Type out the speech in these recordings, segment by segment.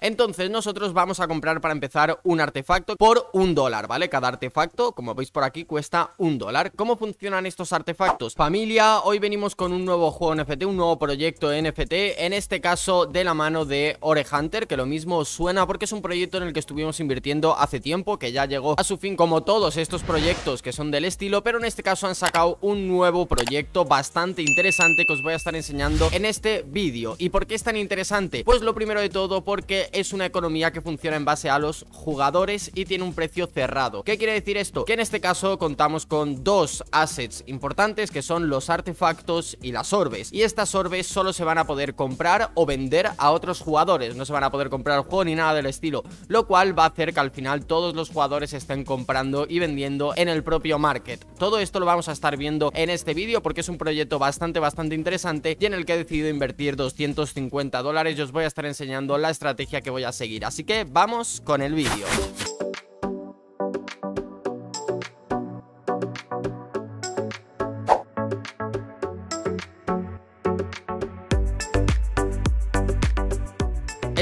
Entonces nosotros vamos a comprar para empezar un artefacto por un dólar, ¿vale? Cada artefacto, como veis por aquí, cuesta un dólar. ¿Cómo funcionan estos artefactos? Familia, hoy venimos con un nuevo juego NFT, un nuevo proyecto NFT, en este caso de la mano de Ore Hunter, que lo mismo suena porque es un proyecto en el que estuvimos invirtiendo hace tiempo, que ya llegó a su fin como todos estos proyectos que son del estilo, pero en este caso han sacado un nuevo proyecto bastante interesante que os voy a estar enseñando en este vídeo. ¿Y por qué es tan interesante? Pues lo primero de todo porque es una economía que funciona en base a los jugadores y tiene un precio cerrado. ¿Qué quiere decir esto? Que en este caso contamos con dos assets importantes que son los artefactos y las orbes. Y estas orbes solo se van a poder comprar o vender a otros jugadores. No se van a poder comprar el juego ni nada del estilo. Lo cual va a hacer que al final todos los jugadores estén comprando y vendiendo en el propio market. Todo esto lo vamos a estar viendo en este vídeo porque es un proyecto bastante, bastante interesante y en el que he decidido invertir 250 dólares. Yo os voy a estar enseñando la estrategia que voy a seguir. Así que vamos con el vídeo.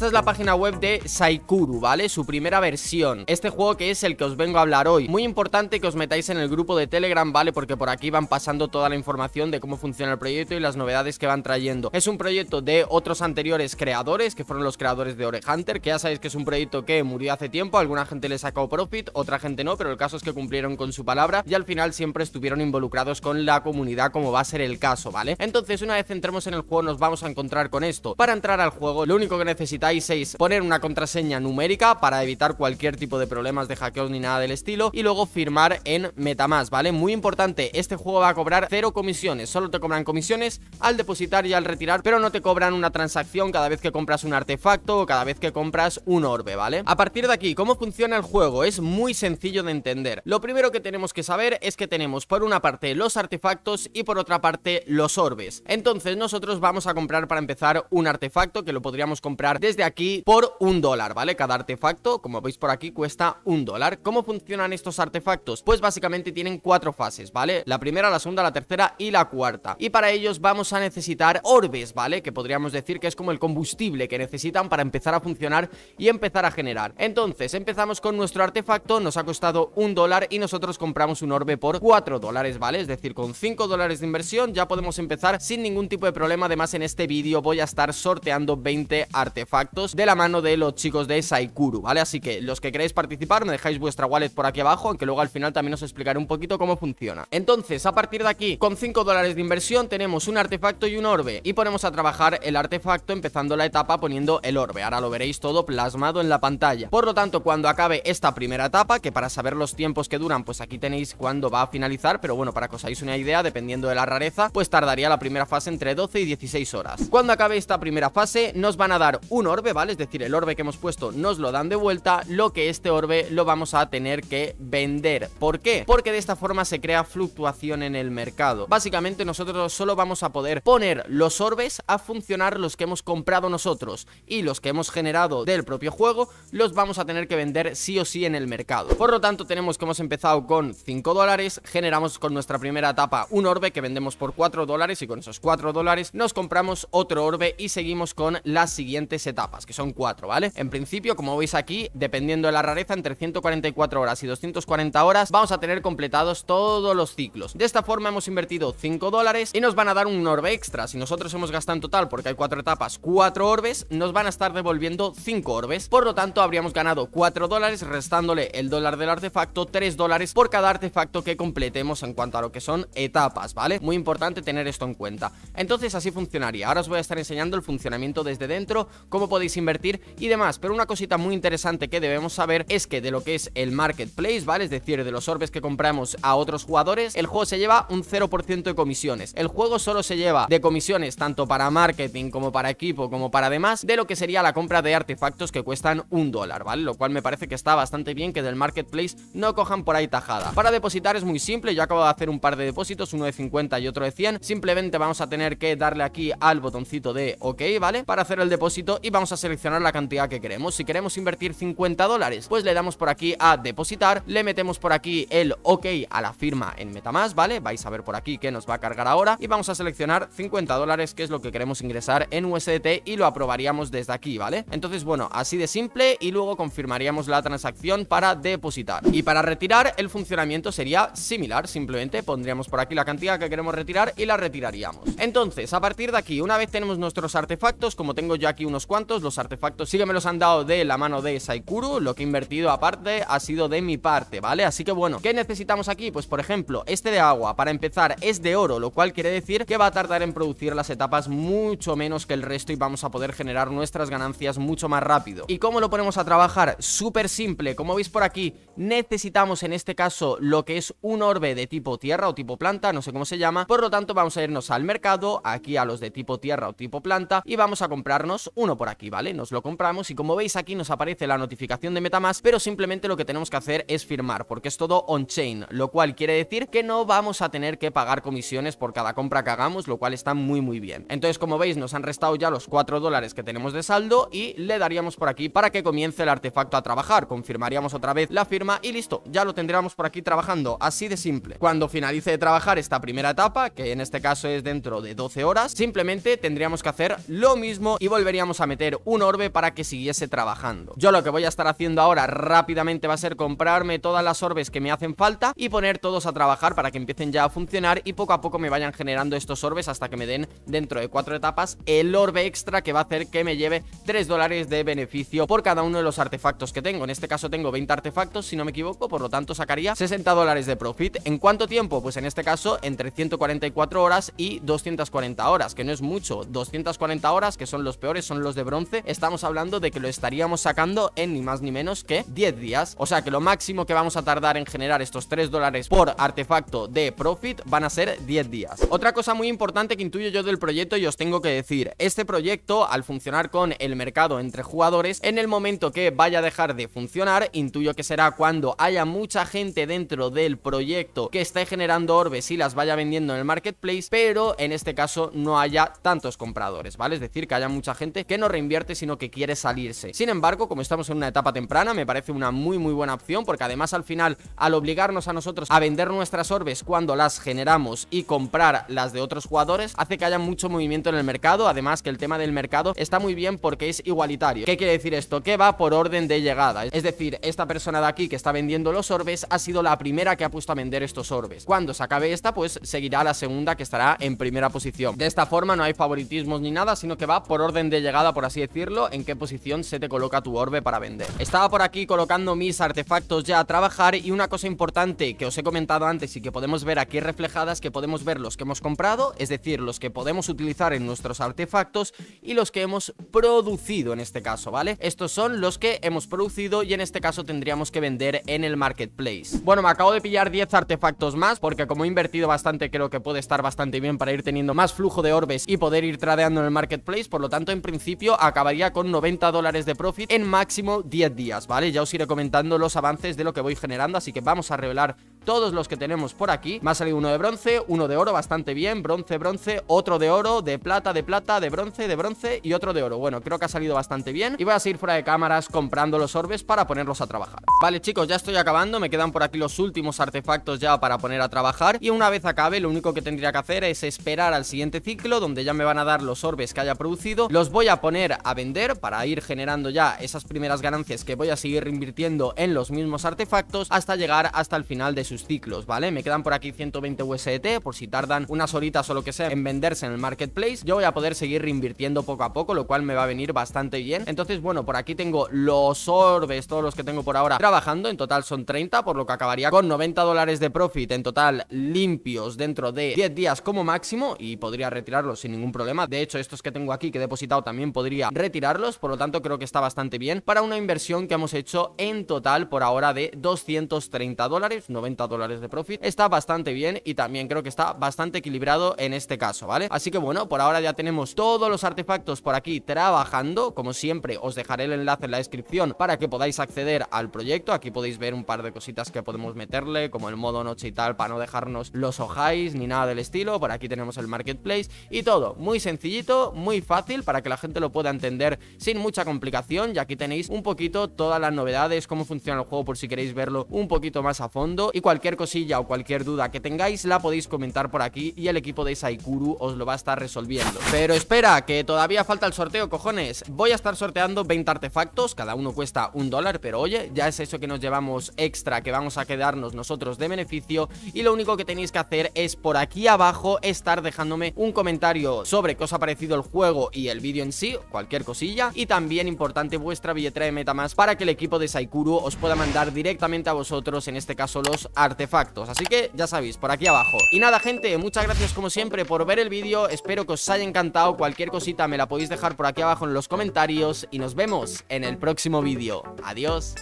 Esta es la página web de Saikuru, ¿vale? Su primera versión Este juego que es el que os vengo a hablar hoy Muy importante que os metáis en el grupo de Telegram, ¿vale? Porque por aquí van pasando toda la información de cómo funciona el proyecto y las novedades que van trayendo Es un proyecto de otros anteriores creadores, que fueron los creadores de Ore Hunter Que ya sabéis que es un proyecto que murió hace tiempo, alguna gente le sacó profit, otra gente no Pero el caso es que cumplieron con su palabra y al final siempre estuvieron involucrados con la comunidad como va a ser el caso, ¿vale? Entonces una vez entremos en el juego nos vamos a encontrar con esto Para entrar al juego lo único que necesitáis poner una contraseña numérica para evitar cualquier tipo de problemas de hackeos ni nada del estilo y luego firmar en Metamask, ¿vale? Muy importante, este juego va a cobrar cero comisiones, solo te cobran comisiones al depositar y al retirar, pero no te cobran una transacción cada vez que compras un artefacto o cada vez que compras un orbe, ¿vale? A partir de aquí, ¿cómo funciona el juego? Es muy sencillo de entender. Lo primero que tenemos que saber es que tenemos por una parte los artefactos y por otra parte los orbes. Entonces nosotros vamos a comprar para empezar un artefacto que lo podríamos comprar desde aquí por un dólar, ¿vale? Cada artefacto, como veis por aquí, cuesta un dólar. ¿Cómo funcionan estos artefactos? Pues básicamente tienen cuatro fases, ¿vale? La primera, la segunda, la tercera y la cuarta. Y para ellos vamos a necesitar orbes, ¿vale? Que podríamos decir que es como el combustible que necesitan para empezar a funcionar y empezar a generar. Entonces, empezamos con nuestro artefacto, nos ha costado un dólar y nosotros compramos un orbe por cuatro dólares, ¿vale? Es decir, con cinco dólares de inversión ya podemos empezar sin ningún tipo de problema. Además, en este vídeo voy a estar sorteando 20 artefactos de la mano de los chicos de Saikuru, ¿vale? Así que los que queréis participar, me dejáis vuestra wallet por aquí abajo, aunque luego al final también os explicaré un poquito cómo funciona. Entonces, a partir de aquí, con 5 dólares de inversión, tenemos un artefacto y un orbe, y ponemos a trabajar el artefacto empezando la etapa poniendo el orbe. Ahora lo veréis todo plasmado en la pantalla. Por lo tanto, cuando acabe esta primera etapa, que para saber los tiempos que duran, pues aquí tenéis cuándo va a finalizar, pero bueno, para que os hagáis una idea, dependiendo de la rareza, pues tardaría la primera fase entre 12 y 16 horas. Cuando acabe esta primera fase, nos van a dar un orbe ¿vale? Es decir, el orbe que hemos puesto nos lo dan de vuelta, lo que este orbe lo vamos a tener que vender. ¿Por qué? Porque de esta forma se crea fluctuación en el mercado. Básicamente nosotros solo vamos a poder poner los orbes a funcionar los que hemos comprado nosotros y los que hemos generado del propio juego los vamos a tener que vender sí o sí en el mercado. Por lo tanto tenemos que hemos empezado con 5 dólares, generamos con nuestra primera etapa un orbe que vendemos por 4 dólares y con esos 4 dólares nos compramos otro orbe y seguimos con las siguientes etapas que son cuatro, ¿vale? En principio, como veis aquí, dependiendo de la rareza, entre 144 horas y 240 horas vamos a tener completados todos los ciclos. De esta forma hemos invertido 5 dólares y nos van a dar un orbe extra. Si nosotros hemos gastado en total, porque hay cuatro etapas, cuatro orbes, nos van a estar devolviendo 5 orbes. Por lo tanto, habríamos ganado 4 dólares restándole el dólar del artefacto, 3 dólares por cada artefacto que completemos en cuanto a lo que son etapas, ¿vale? Muy importante tener esto en cuenta. Entonces así funcionaría. Ahora os voy a estar enseñando el funcionamiento desde dentro, cómo podéis podéis invertir y demás. Pero una cosita muy interesante que debemos saber es que de lo que es el marketplace, ¿vale? Es decir, de los orbes que compramos a otros jugadores, el juego se lleva un 0% de comisiones. El juego solo se lleva de comisiones tanto para marketing como para equipo como para demás de lo que sería la compra de artefactos que cuestan un dólar, ¿vale? Lo cual me parece que está bastante bien que del marketplace no cojan por ahí tajada. Para depositar es muy simple, yo acabo de hacer un par de depósitos, uno de 50 y otro de 100. Simplemente vamos a tener que darle aquí al botoncito de OK, ¿vale? Para hacer el depósito y vamos a seleccionar la cantidad que queremos. Si queremos invertir 50 dólares, pues le damos por aquí a depositar, le metemos por aquí el OK a la firma en Metamask, ¿vale? Vais a ver por aquí que nos va a cargar ahora y vamos a seleccionar 50 dólares, que es lo que queremos ingresar en USDT y lo aprobaríamos desde aquí, ¿vale? Entonces, bueno, así de simple y luego confirmaríamos la transacción para depositar. Y para retirar, el funcionamiento sería similar, simplemente pondríamos por aquí la cantidad que queremos retirar y la retiraríamos. Entonces, a partir de aquí, una vez tenemos nuestros artefactos, como tengo yo aquí unos cuantos, los artefactos sí que me los han dado de la mano de Saikuru. Lo que he invertido aparte ha sido de mi parte, ¿vale? Así que bueno, ¿qué necesitamos aquí? Pues por ejemplo, este de agua, para empezar, es de oro, lo cual quiere decir que va a tardar en producir las etapas mucho menos que el resto y vamos a poder generar nuestras ganancias mucho más rápido. ¿Y cómo lo ponemos a trabajar? Súper simple, como veis por aquí, necesitamos en este caso lo que es un orbe de tipo tierra o tipo planta, no sé cómo se llama, por lo tanto vamos a irnos al mercado, aquí a los de tipo tierra o tipo planta y vamos a comprarnos uno por aquí. ¿vale? Nos lo compramos y como veis aquí nos aparece la notificación de MetaMask, pero simplemente lo que tenemos que hacer es firmar, porque es todo on-chain, lo cual quiere decir que no vamos a tener que pagar comisiones por cada compra que hagamos, lo cual está muy muy bien. Entonces, como veis, nos han restado ya los 4 dólares que tenemos de saldo y le daríamos por aquí para que comience el artefacto a trabajar, confirmaríamos otra vez la firma y listo, ya lo tendríamos por aquí trabajando, así de simple. Cuando finalice de trabajar esta primera etapa, que en este caso es dentro de 12 horas, simplemente tendríamos que hacer lo mismo y volveríamos a meter un orbe para que siguiese trabajando. Yo lo que voy a estar haciendo ahora rápidamente va a ser comprarme todas las orbes que me hacen falta y poner todos a trabajar para que empiecen ya a funcionar y poco a poco me vayan generando estos orbes hasta que me den dentro de cuatro etapas el orbe extra que va a hacer que me lleve 3 dólares de beneficio por cada uno de los artefactos que tengo. En este caso tengo 20 artefactos, si no me equivoco, por lo tanto sacaría 60 dólares de profit. ¿En cuánto tiempo? Pues en este caso entre 144 horas y 240 horas, que no es mucho. 240 horas, que son los peores, son los de bronce estamos hablando de que lo estaríamos sacando en ni más ni menos que 10 días. O sea que lo máximo que vamos a tardar en generar estos 3 dólares por artefacto de profit van a ser 10 días. Otra cosa muy importante que intuyo yo del proyecto y os tengo que decir, este proyecto al funcionar con el mercado entre jugadores, en el momento que vaya a dejar de funcionar, intuyo que será cuando haya mucha gente dentro del proyecto que esté generando orbes y las vaya vendiendo en el marketplace, pero en este caso no haya tantos compradores, ¿vale? Es decir, que haya mucha gente que no reinvierta sino que quiere salirse. Sin embargo, como estamos en una etapa temprana, me parece una muy muy buena opción, porque además al final, al obligarnos a nosotros a vender nuestras orbes cuando las generamos y comprar las de otros jugadores, hace que haya mucho movimiento en el mercado, además que el tema del mercado está muy bien porque es igualitario. ¿Qué quiere decir esto? Que va por orden de llegada. Es decir, esta persona de aquí que está vendiendo los orbes ha sido la primera que ha puesto a vender estos orbes. Cuando se acabe esta, pues seguirá la segunda que estará en primera posición. De esta forma no hay favoritismos ni nada, sino que va por orden de llegada, por así decirlo, en qué posición se te coloca tu orbe para vender. Estaba por aquí colocando mis artefactos ya a trabajar y una cosa importante que os he comentado antes y que podemos ver aquí reflejadas que podemos ver los que hemos comprado, es decir, los que podemos utilizar en nuestros artefactos y los que hemos producido en este caso, ¿vale? Estos son los que hemos producido y en este caso tendríamos que vender en el marketplace. Bueno, me acabo de pillar 10 artefactos más porque como he invertido bastante creo que puede estar bastante bien para ir teniendo más flujo de orbes y poder ir tradeando en el marketplace, por lo tanto en principio acabaría con 90 dólares de profit en máximo 10 días, ¿vale? Ya os iré comentando los avances de lo que voy generando, así que vamos a revelar todos los que tenemos por aquí. Me ha salido uno de bronce, uno de oro, bastante bien, bronce, bronce, otro de oro, de plata, de plata, de bronce, de bronce y otro de oro. Bueno, creo que ha salido bastante bien y voy a seguir fuera de cámaras comprando los orbes para ponerlos a trabajar. Vale, chicos, ya estoy acabando, me quedan por aquí los últimos artefactos ya para poner a trabajar y una vez acabe, lo único que tendría que hacer es esperar al siguiente ciclo donde ya me van a dar los orbes que haya producido, los voy a poner a vender para ir generando ya esas primeras ganancias que voy a seguir invirtiendo en los mismos artefactos hasta llegar hasta el final de sus ciclos, ¿vale? Me quedan por aquí 120 USDT por si tardan unas horitas o lo que sea en venderse en el marketplace, yo voy a poder seguir reinvirtiendo poco a poco, lo cual me va a venir bastante bien. Entonces, bueno, por aquí tengo los orbes, todos los que tengo por ahora trabajando, en total son 30, por lo que acabaría con 90 dólares de profit en total limpios dentro de 10 días como máximo y podría retirarlos sin ningún problema. De hecho, estos que tengo aquí que he depositado también podría retirarlos, por lo tanto creo que está bastante bien para una inversión que hemos hecho en total por ahora de 230 dólares, 90 dólares de profit, está bastante bien y también creo que está bastante equilibrado en este caso, ¿vale? Así que bueno, por ahora ya tenemos todos los artefactos por aquí trabajando, como siempre os dejaré el enlace en la descripción para que podáis acceder al proyecto, aquí podéis ver un par de cositas que podemos meterle, como el modo noche y tal, para no dejarnos los ojáis ni nada del estilo, por aquí tenemos el marketplace y todo, muy sencillito, muy fácil para que la gente lo pueda entender sin mucha complicación. Y aquí tenéis un poquito todas las novedades, cómo funciona el juego por si queréis verlo un poquito más a fondo. Y cualquier cosilla o cualquier duda que tengáis la podéis comentar por aquí y el equipo de Saikuru os lo va a estar resolviendo. Pero espera, que todavía falta el sorteo, cojones. Voy a estar sorteando 20 artefactos, cada uno cuesta un dólar, pero oye, ya es eso que nos llevamos extra, que vamos a quedarnos nosotros de beneficio. Y lo único que tenéis que hacer es por aquí abajo estar dejándome un comentario sobre qué os ha parecido el juego y el vídeo en sí, cualquier cosilla Y también importante vuestra billetera de Metamask Para que el equipo de Saikuru os pueda mandar directamente a vosotros En este caso los artefactos Así que ya sabéis, por aquí abajo Y nada gente, muchas gracias como siempre por ver el vídeo Espero que os haya encantado Cualquier cosita me la podéis dejar por aquí abajo en los comentarios Y nos vemos en el próximo vídeo Adiós